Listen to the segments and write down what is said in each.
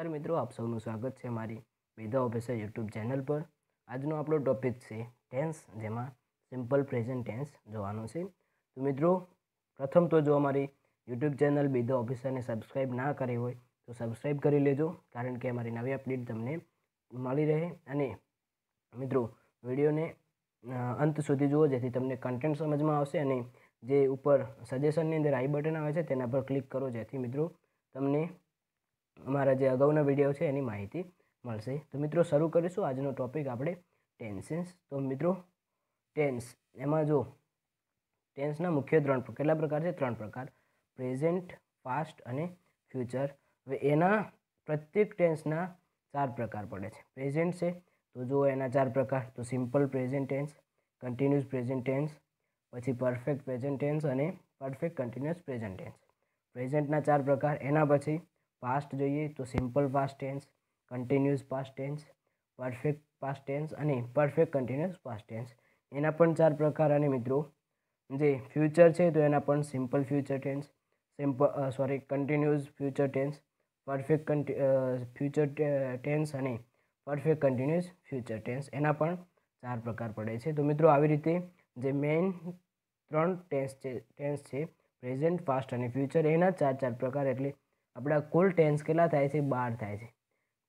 નમસ્કાર મિત્રો આપ સૌનું સ્વાગત છે મારી વેદા ઓફિસર યુટ્યુબ ચેનલ પર આજનો આપણો ટોપિક છે ટેન્સ જેમાં સિમ્પલ પ્રેઝન્ટ ટેન્સ જોવાનો છે તો મિત્રો પ્રથમ તો જો અમારી યુટ્યુબ ચેનલ બેધા ઓફિસરને સબસ્ક્રાઈબ ના કરી હોય તો સબસ્ક્રાઈબ કરી લેજો કારણ કે અમારી નવી અપડેટ તમને મળી રહે અને મિત્રો વિડીયોને અંત સુધી જુઓ જેથી તમને કન્ટેન્ટ સમજમાં આવશે અને જે ઉપર સજેશનની અંદર આઈ બટન આવે છે તેના પર ક્લિક કરો જેથી મિત્રો તમને અમારા જે અગાઉના વિડીયો છે એની માહિતી મળશે તો મિત્રો શરૂ કરીશું આજનો ટોપિક આપણે ટેન્સિન્સ તો મિત્રો ટેન્સ એમાં જો ટેન્સના મુખ્ય ત્રણ કેટલા પ્રકાર છે ત્રણ પ્રકાર પ્રેઝન્ટ પાસ્ટ અને ફ્યુચર હવે એના પ્રત્યેક ટેન્સના ચાર પ્રકાર પડે છે પ્રેઝન્ટ છે તો જો એના ચાર પ્રકાર તો simple present tense continuous present tense પછી પરફેક્ટ પ્રેઝન્ટ ટેન્સ અને પરફેક્ટ કન્ટિન્યુઅસ પ્રેઝન્ટ ટેન્સ પ્રેઝન્ટના ચાર પ્રકાર એના પછી પાસ્ટ જોઈએ તો simple past tense continuous past tense perfect past tense અને પરફેક્ટ કન્ટિન્યુઅસ પાસ્ટ ટેન્સ એના પણ ચાર પ્રકાર અને મિત્રો જે ફ્યુચર છે તો એના પણ simple future tense simple sorry continuous future tense perfect conti future tense અને પરફેક્ટ કન્ટિન્યુઅસ ફ્યુચર ટેન્સ એના પણ ચાર પ્રકાર પડે છે તો મિત્રો આવી રીતે જે મેઇન ત્રણ ટેન્સ છે ટેન્સ છે પ્રેઝન્ટ પાસ્ટ અને ફ્યુચર એના ચાર ચાર પ્રકાર એટલે આપણા કુલ ટેન્સ કેટલા થાય છે બાર થાય છે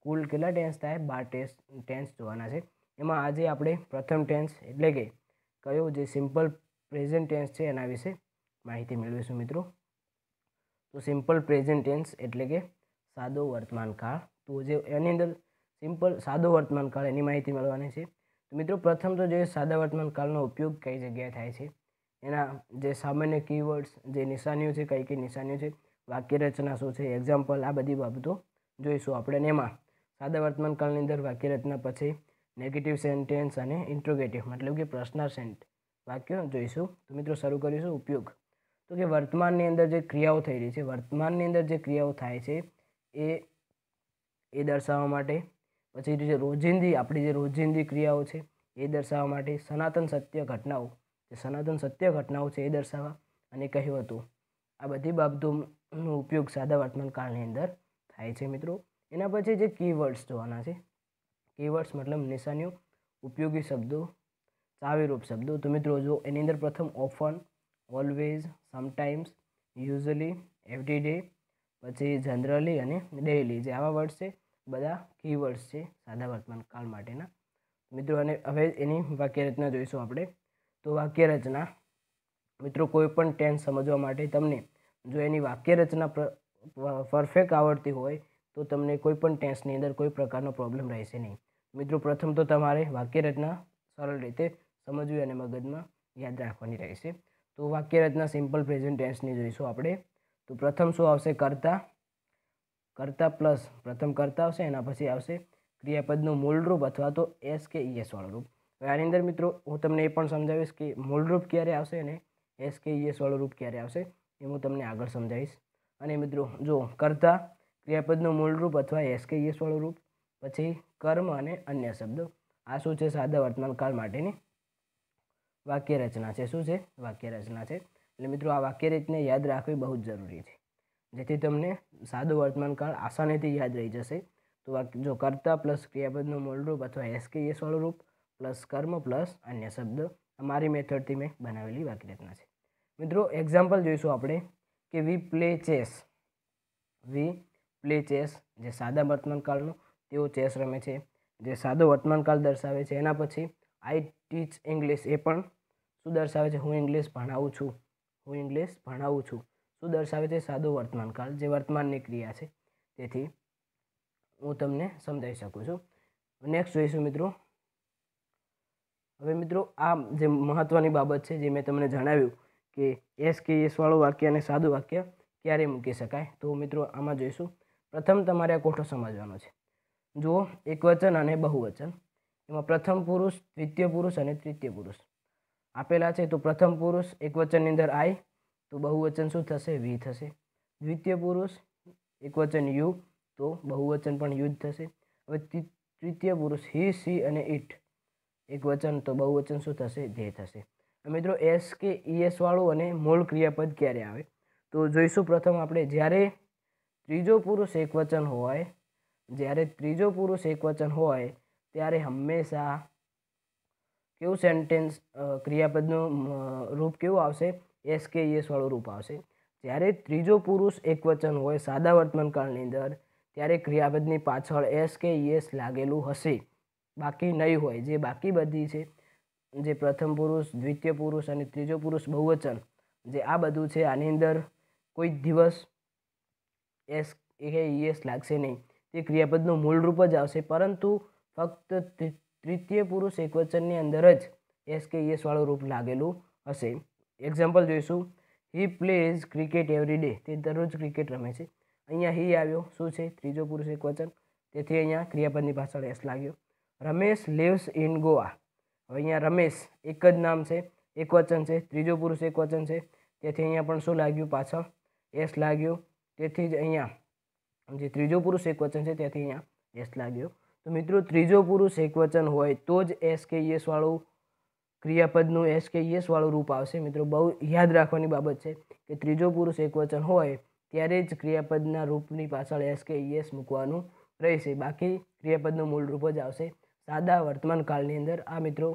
કુલ કેટલા ટેન્સ થાય બાર ટેન્સ ટેન્સ જોવાના છે એમાં આજે આપણે પ્રથમ ટેન્સ એટલે કે કયો જે સિમ્પલ પ્રેઝન્ટ ટેન્સ છે એના વિશે માહિતી મેળવીશું મિત્રો તો સિમ્પલ પ્રેઝન્ટ ટેન્સ એટલે કે સાદો વર્તમાન કાળ તો જે એની અંદર સિમ્પલ સાદો વર્તમાન કાળ એની માહિતી મેળવવાની છે તો મિત્રો પ્રથમ તો જે સાદા વર્તમાન કાળનો ઉપયોગ કઈ જગ્યાએ થાય છે એના જે સામાન્ય કીવર્ડ્સ જે નિશાનીઓ છે કઈ કઈ નિશાનીઓ છે વાક્યરચના શું છે એક્ઝામ્પલ આ બધી બાબતો જોઈશું આપણે ને એમાં સાદા વર્તમાન કાળની અંદર વાક્યરચના પછી નેગેટિવ સેન્ટેન્સ અને ઇન્ટ્રોગેટિવ મતલબ કે પ્રશ્નાર્થ વાક્ય જોઈશું તો મિત્રો શરૂ કરીશું ઉપયોગ તો કે વર્તમાનની અંદર જે ક્રિયાઓ થઈ રહી છે વર્તમાનની અંદર જે ક્રિયાઓ થાય છે એ એ દર્શાવવા માટે પછી જે રોજિંદી આપણી જે રોજિંદી ક્રિયાઓ છે એ દર્શાવવા માટે સનાતન સત્ય ઘટનાઓ જે સનાતન સત્ય ઘટનાઓ છે એ દર્શાવવા અને કહ્યું હતું આ બધી બાબતો નો ઉપયોગ સાદા વર્તમાન કાળની અંદર થાય છે મિત્રો એના પછી જે કીવર્ડ્સ જોવાના છે કીવર્ડ્સ મતલબ નિશાનીઓ ઉપયોગી શબ્દો ચાવીરૂપ શબ્દો તો મિત્રો જો એની અંદર પ્રથમ often always sometimes usually day પછી જનરલી અને ડેઇલી જે આવા વર્ડ્સ છે બધા કીવર્ડ્સ છે સાદા વર્તમાન કાળ માટેના મિત્રો અને હવે એની વાક્યરચના જોઈશું આપણે તો વાક્યરચના મિત્રો કોઈ પણ ટેન્સ સમજવા માટે તમને જો એની વાક્ય રચના પરફેક્ટ આવડતી હોય તો તમને કોઈ પણ ટેન્સની અંદર કોઈ પ્રકારનો પ્રોબ્લેમ રહેશે નહીં મિત્રો પ્રથમ તો તમારે વાક્ય રચના સરળ રીતે સમજવી અને મગજમાં યાદ રાખવાની રહેશે તો વાક્ય રચના સિમ્પલ પ્રેઝન્ટ ટેન્સની જોઈશું આપણે તો પ્રથમ શું આવશે કરતા કરતા પ્લસ પ્રથમ કરતા આવશે એના પછી આવશે ક્રિયાપદનું મૂળરૂપ અથવા તો એસ કે ઈએસવાળું e રૂપ હવે આની અંદર મિત્રો હું તમને એ પણ સમજાવીશ કે મૂળરૂપ ક્યારે આવશે અને એસ કે ઈએસવાળું e રૂપ ક્યારે આવશે એ હું તમને આગળ સમજાવીશ અને મિત્રો જો કરતા ક્રિયાપદનું મૂળરૂપ અથવા એસ કે યસવાળું રૂપ પછી કર્મ અને અન્ય શબ્દો આ શું છે સાદા વર્તમાનકાળ માટેની વાક્ય રચના છે શું છે વાક્ય રચના છે એટલે મિત્રો આ વાક્ય રીતને યાદ રાખવી બહુ જ જરૂરી છે જેથી તમને સાદો વર્તમાનકાળ આસાનીથી યાદ રહી જશે તો જો કર્તા પ્લસ ક્રિયાપદનું મૂળરૂપ અથવા એસ કે યસવાળું રૂપ પ્લસ કર્મ પ્લસ અન્ય શબ્દ મારી મેથડથી મેં બનાવેલી વાક્યરચના છે મિત્રો એક્ઝામ્પલ જોઈશું આપણે કે we play chess we play chess જે સાદા વર્તમાનકાળનો તેઓ ચેસ રમે છે જે સાદો વર્તમાનકાળ દર્શાવે છે એના પછી આઈ ટીચ ઇંગ્લિશ એ પણ શું દર્શાવે છે હું ઇંગ્લિશ ભણાવું છું હું ઇંગ્લિશ ભણાવું છું શું દર્શાવે છે સાદો વર્તમાનકાળ જે વર્તમાનની ક્રિયા છે તેથી હું તમને સમજાવી શકું છું નેક્સ્ટ જોઈશું મિત્રો હવે મિત્રો આ જે મહત્ત્વની બાબત છે જે મેં તમને જણાવ્યું કે એસ કે એસ વાળું વાક્ય અને સાદું વાક્ય ક્યારે મૂકી શકાય તો મિત્રો આમાં જોઈશું પ્રથમ તમારે આ કોઠો સમજવાનો છે જુઓ એકવચન અને બહુવચન એમાં પ્રથમ પુરુષ દ્વિતીય પુરુષ અને તૃતીય પુરુષ આપેલા છે તો પ્રથમ પુરુષ એકવચનની અંદર આઈ તો બહુવચન શું થશે વી થશે દ્વિતીય પુરુષ એકવચન યુ તો બહુવચન પણ યુદ્ધ થશે હવે તૃતીય પુરુષ હી સી અને ઇટ એકવચન તો બહુવચન શું થશે ધે થશે મિત્રો એસ કે ઈએસવાળું e અને મૂળ ક્રિયાપદ ક્યારે આવે તો જોઈશું પ્રથમ આપણે જ્યારે ત્રીજો પુરુષ એકવચન હોય જ્યારે ત્રીજો પુરુષ એકવચન હોય ત્યારે હંમેશા કેવું સેન્ટેન્સ ક્રિયાપદનું રૂપ કેવું આવશે એસ કે ઈએસ e વાળું રૂપ આવશે જ્યારે ત્રીજો પુરુષ એકવચન હોય સાદા વર્તમાનકાળની અંદર ત્યારે ક્રિયાપદની પાછળ એસ કે ઈએસ e લાગેલું હશે બાકી નહીં હોય જે બાકી બધી છે જે પ્રથમ પુરુષ દ્વિતીય પુરુષ અને ત્રીજો પુરુષ બહુવચન જે આ બધું છે આની અંદર કોઈ દિવસ એસ એ એસ લાગશે નહીં તે ક્રિયાપદનું મૂળરૂપ જ આવશે પરંતુ ફક્ત તૃતીય પુરુષ એકવચનની અંદર જ એસ કે એસ ઈએસવાળું રૂપ લાગેલું હશે એક્ઝામ્પલ જોઈશું he plays cricket every day તે દરરોજ ક્રિકેટ રમે છે અહીંયા હી આવ્યો શું છે ત્રીજો પુરુષ એકવચન તેથી અહીંયા ક્રિયાપદની પાછળ એસ લાગ્યો રમેશ લિવ્સ ઇન ગોવા અહીંયા રમેશ એક જ નામ છે એક વચન છે ત્રીજો પુરુષ એક વચન છે તેથી અહીંયા પણ શું લાગ્યું પાછળ એસ લાગ્યું તેથી જ અહીંયા જે ત્રીજો પુરુષ એક વચન છે તેથી અહીંયા એસ લાગ્યો તો મિત્રો ત્રીજો પુરુષ એક વચન હોય તો જ એસ કે એસ વાળું ક્રિયાપદનું એસ કે એસ વાળું રૂપ આવશે મિત્રો બહુ યાદ રાખવાની બાબત છે કે ત્રીજો પુરુષ એક વચન હોય ત્યારે જ ક્રિયાપદના રૂપની પાછળ એસ કે એસ મૂકવાનું રહેશે બાકી ક્રિયાપદનું મૂળ રૂપ જ આવશે સાદા વર્તમાન કાળની અંદર આ મિત્રો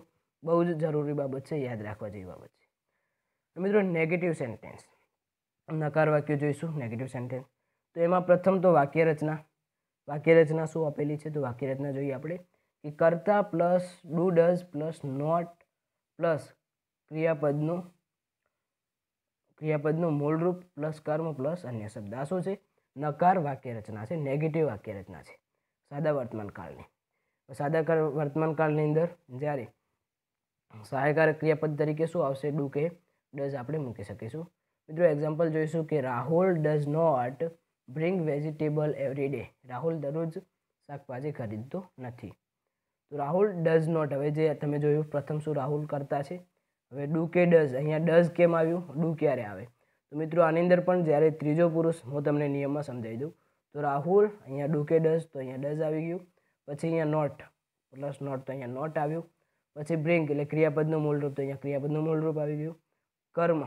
બહુ જ જરૂરી બાબત છે યાદ રાખવા જેવી બાબત છે મિત્રો નેગેટિવ સેન્ટેન્સ નકાર વાક્યો જોઈશું નેગેટિવ સેન્ટેન્સ તો એમાં પ્રથમ તો વાક્ય રચના વાક્ય રચના શું આપેલી છે તો વાક્ય રચના જોઈએ આપણે કે કરતા plus do does plus not plus ક્રિયાપદનું ક્રિયાપદનું મૂળરૂપ પ્લસ કર્મ પ્લસ અન્ય શબ્દ આ શું છે નકાર વાક્ય રચના છે નેગેટિવ વાક્ય રચના છે સાદા વર્તમાન કાળની સાદાકાર વર્તમાનકાળની અંદર જ્યારે સહાયકારક ક્રિયાપદ તરીકે શું આવશે ડુ કે ડઝ આપણે મૂકી શકીશું મિત્રો એક્ઝામ્પલ જોઈશું કે Rahul does not bring vegetable every day Rahul દરરોજ શાકભાજી ખરીદતો નથી તો રાહુલ ડઝ નોટ હવે જે તમે જોયું પ્રથમ શું રાહુલ કરતા છે હવે ડુ કે ડઝ અહીંયા ડઝ કેમ આવ્યું ડુ ક્યારે આવે તો મિત્રો આની અંદર પણ જ્યારે ત્રીજો પુરુષ હું તમને નિયમમાં સમજાવી દઉં તો રાહુલ અહીંયા ડુ કે ડઝ તો અહીંયા ડઝ આવી ગયું પછી અહીંયા નોટ પ્લસ નોટ તો અહીંયા નોટ આવ્યું પછી બ્રિંક એટલે ક્રિયાપદનું મૂળરૂપ તો અહીંયા ક્રિયાપદનું મૂળરૂપ આવી ગયું કર્મ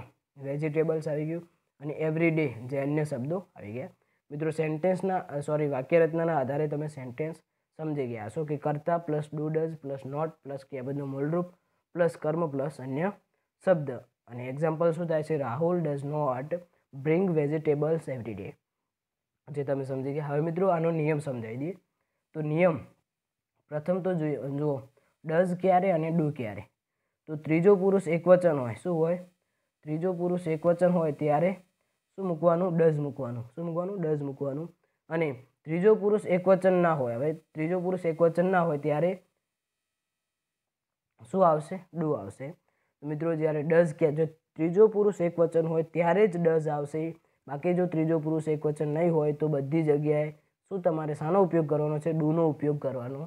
વેજીટેબલ્સ આવી ગયું અને એવરી ડે જે અન્ય શબ્દો આવી ગયા મિત્રો સેન્ટેન્સના સોરી વાક્યરચનાના આધારે તમે સેન્ટેન્સ સમજી ગયા છો કે કરતા plus do does plus not plus ક્રિયાપદનું મૂળરૂપ પ્લસ કર્મ પ્લસ અન્ય શબ્દ અને એક્ઝામ્પલ શું થાય છે Rahul does not bring vegetables every day જે તમે સમજી ગયા હવે મિત્રો આનો નિયમ સમજાવી દઈએ તો નિયમ પ્રથમ તો જોઈએ જુઓ ડઝ ક્યારે અને ડુ ક્યારે તો ત્રીજો પુરુષ એકવચન હોય શું હોય ત્રીજો પુરુષ એકવચન હોય ત્યારે શું મૂકવાનું ડઝ મૂકવાનું શું મૂકવાનું ડઝ મૂકવાનું અને ત્રીજો પુરુષ એકવચન ના હોય હવે ત્રીજો પુરુષ એકવચન ના હોય ત્યારે શું આવશે ડુ આવશે મિત્રો જ્યારે ડઝ કે જો ત્રીજો પુરુષ એકવચન હોય ત્યારે જ ડઝ આવશે બાકી જો ત્રીજો પુરુષ એકવચન નહીં હોય તો બધી જગ્યાએ શું તમારે શાનો ઉપયોગ કરવાનો છે ડૂનો ઉપયોગ કરવાનો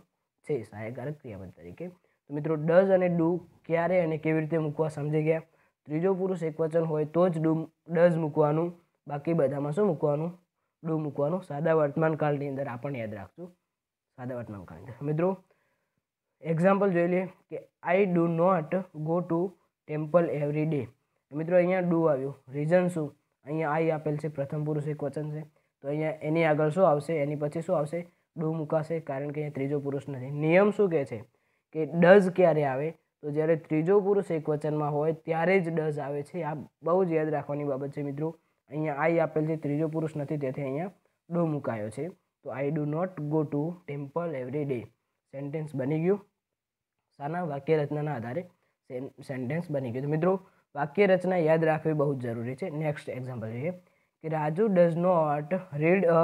છે સહાયકારક ક્રિયાપદ તરીકે તો મિત્રો ડઝ અને ડૂ ક્યારે અને કેવી રીતે મૂકવા સમજી ગયા ત્રીજો પુરુષ એકવચન હોય તો જ ડૂ ડઝ મૂકવાનું બાકી બધામાં શું મૂકવાનું ડૂ મૂકવાનું સાદા વર્તમાન કાળની અંદર આપણને યાદ રાખશું સાદા વર્તમાનકાળની અંદર મિત્રો એક્ઝામ્પલ જોઈ લઈએ કે I do not go to temple every day મિત્રો અહીંયા ડૂ આવ્યું રીઝન શું અહીંયા આઈ આપેલ છે પ્રથમ પુરુષ એક વચન છે તો અહીંયા એની આગળ શું આવશે એની પછી શું આવશે ડુ મુકાશે કારણ કે અહીંયા ત્રીજો પુરુષ નથી નિયમ શું કહે છે કે ડઝ ક્યારે આવે તો જ્યારે ત્રીજો પુરુષ એક વચનમાં હોય ત્યારે જ ડઝ આવે છે આ બહુ જ યાદ રાખવાની બાબત છે મિત્રો અહીંયા આઈ આપેલ છે ત્રીજો પુરુષ નથી તેથી અહીંયા ડો મુકાયો છે તો I do not go to temple every day sentence બની ગયું સાના વાક્ય રચનાના આધારે સેન્ટેન્સ બની ગયું તો મિત્રો વાક્ય રચના યાદ રાખવી બહુ જ જરૂરી છે નેક્સ્ટ એક્ઝામ્પલ જોઈએ કે Raju does not read a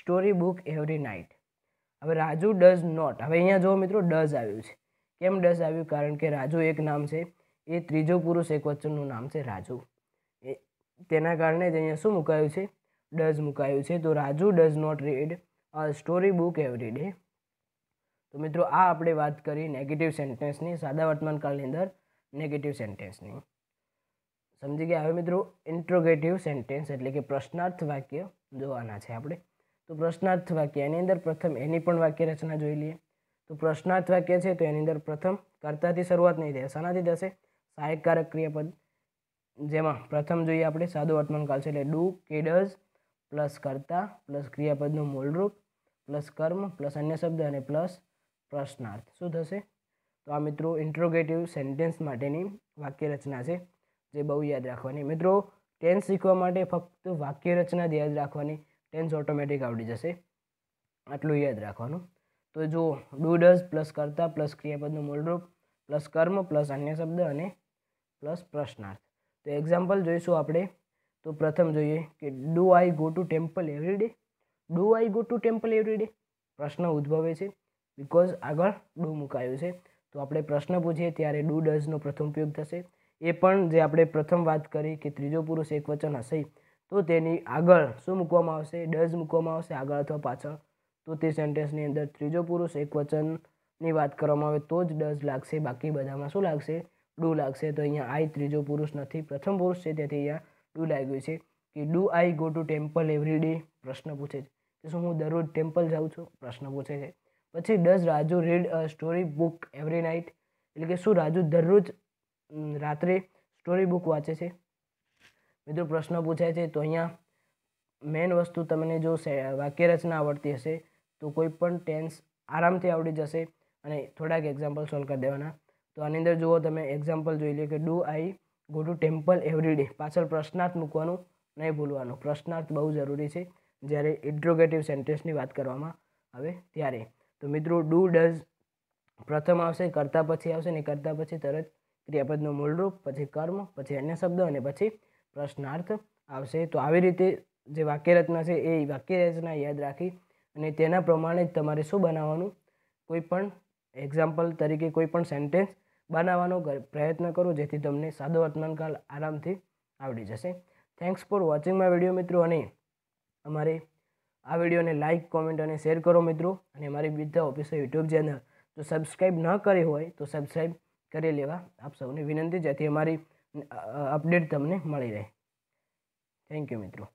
story book every night હવે રાજુ ડઝ નોટ હવે અહીંયા જુઓ મિત્રો ડઝ આવ્યું છે કેમ ડઝ આવ્યું કારણ કે રાજુ એક નામ છે એ ત્રીજો પુરુષ એક વચ્ચનનું નામ છે રાજુ એ તેના કારણે જ અહીંયા શું મુકાયું છે ડઝ મુકાયું છે તો Raju does not read a story book every day તો મિત્રો આ આપણે વાત કરી નેગેટિવ સેન્ટેન્સની સાદા વર્તમાન કાળની અંદર નેગેટિવ સેન્ટેન્સની સમજી ગયા હવે મિત્રો ઇન્ટ્રોગેટિવ સેન્ટેન્સ એટલે કે પ્રશ્નાર્થ વાક્ય જોવાના છે આપણે તો પ્રશ્નાર્થ વાક્ય એની અંદર પ્રથમ એની પણ વાક્ય રચના જોઈ લઈએ તો પ્રશ્નાર્થ વાક્ય છે તો એની અંદર પ્રથમ કર્તાથી શરૂઆત નહીં થાય શાનાથી થશે સહાયકારક ક્રિયાપદ જેમાં પ્રથમ જોઈએ આપણે સાદો વર્તમાનકાલ છે એટલે ડુ કે ડઝ પ્લસ કર્તા પ્લસ ક્રિયાપદનું મૂળરૂપ પ્લસ કર્મ પ્લસ અન્ય શબ્દ અને પ્લસ પ્રશ્નાર્થ શું થશે તો આ મિત્રો ઇન્ટ્રોગેટિવ સેન્ટેન્સ માટેની વાક્ય રચના છે તે બહુ યાદ રાખવાની મિત્રો ટેન્સ શીખવા માટે ફક્ત વાક્ય રચના જ યાદ રાખવાની ટેન્સ ઓટોમેટિક આવડી જશે આટલું યાદ રાખવાનું તો જો ડુ ડઝ પ્લસ કરતા પ્લસ ક્રિયાપદનું મૂળરૂપ પ્લસ કર્મ પ્લસ અન્ય શબ્દ અને પ્લસ પ્રશ્નાર્થ તો એક્ઝામ્પલ જોઈશું આપણે તો પ્રથમ જોઈએ કે do I go to temple every day do I go to temple every day પ્રશ્ન ઉદ્ભવે છે બિકોઝ આગળ ડુ મુકાયું છે તો આપણે પ્રશ્ન પૂછીએ ત્યારે ડુ ડઝનો પ્રથમ ઉપયોગ થશે એ પણ જે આપણે પ્રથમ વાત કરી કે ત્રીજો પુરુષ એકવચન હશે તો તેની આગળ શું મૂકવામાં આવશે ડઝ મૂકવામાં આવશે આગળ અથવા પાછળ તો તે સેન્ટેન્સની અંદર ત્રીજો પુરુષ એકવચનની વાત કરવામાં આવે તો જ ડઝ લાગશે બાકી બધામાં શું લાગશે ડુ લાગશે તો અહીંયા આઈ ત્રીજો પુરુષ નથી પ્રથમ પુરુષ છે તેથી અહીંયા ડુ લાગ્યું છે કે do I go to temple every day પ્રશ્ન પૂછે છે કે શું હું દરરોજ ટેમ્પલ જાઉં છું પ્રશ્ન પૂછે છે પછી does Raju read a story book every night એટલે કે શું રાજુ દરરોજ રાત્રે સ્ટોરી બુક વાંચે છે મિત્રો પ્રશ્ન પૂછાય છે તો અહીંયા મેઇન વસ્તુ તમને જો વાક્ય રચના આવડતી હશે તો કોઈ પણ ટેન્સ આરામથી આવડી જશે અને થોડાક એક્ઝામ્પલ સોલ્વ કરી દેવાના તો આની અંદર જુઓ તમે એક્ઝામ્પલ જોઈ લે કે do I go to temple every day પાછળ પ્રશ્નાર્થ મૂકવાનું નહીં ભૂલવાનું પ્રશ્નાર્થ બહુ જરૂરી છે જ્યારે ઇન્ટ્રોગેટિવ સેન્ટેન્સની વાત કરવામાં આવે ત્યારે તો મિત્રો ડુ ડઝ પ્રથમ આવશે કરતાં પછી આવશે ને કરતાં પછી તરત ક્રિયાપદનું મૂળરૂપ પછી કર્મ પછી અન્ય શબ્દ અને પછી પ્રશ્નાર્થ આવશે તો આવી રીતે જે વાક્યરચના છે એ વાક્યરચના યાદ રાખી અને તેના પ્રમાણે જ તમારે શું બનાવવાનું કોઈ પણ એક્ઝામ્પલ તરીકે કોઈ પણ સેન્ટેન્સ બનાવવાનો પ્રયત્ન કરો જેથી તમને સાદો વર્તમાનકાળ આરામથી આવડી જશે thanks for watching my video મિત્રો અને અમારે આ વિડીયોને લાઇક કોમેન્ટ અને શેર કરો મિત્રો અને અમારી બીજા ઓફિસર યુટ્યુબ ચેનલ જો સબસ્ક્રાઈબ ન કરી હોય તો સબસ્ક્રાઈબ કરી લેવા આપ સૌને વિનંતી જેથી અમારી અપડેટ તમને મળી રહે થેન્ક યુ મિત્રો